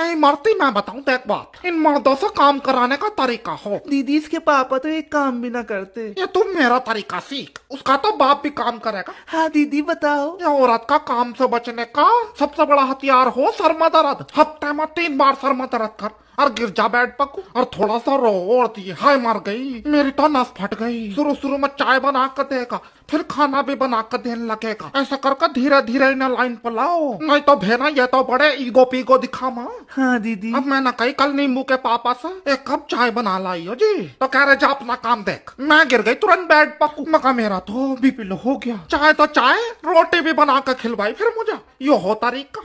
ऐ मरती मैं बताऊं तो एक बात इन मर्दों से काम कराने का तरीका हो दीदी इसके पापा तो एक काम भी ना करते ये तुम मेरा तरीका सीख उसका तो बाप भी काम करेगा हाँ दीदी बताओ ये औरत का काम से बचने का सबसे बड़ा हथियार हो सरमा दर्द हफ्ते में तीन बार सरमा दर्द कर और गिर जा बैठ पकू और थोड़ा सा रो और हाय मर गई मेरी तो नस फट गई शुरू शुरू में चाय बना कर देगा फिर खाना भी बना कर देने लगेगा ऐसा करके धीरे धीरे इन्हें लाइन पर लाओ नहीं तो भेना ये तो बड़े ईगो पीगो दिखा माँ हाँ दीदी अब मैंने कही कल नींबू के पापा से एक कप चाय बना लाई हो जी तो कह रहे जा अपना काम देख मैं गिर गई तुरंत बेड पर मका मेरा तो बीपी लो हो गया चाय तो चाय रोटी भी बना कर खिलवाई फिर मुझे यो हो तारीख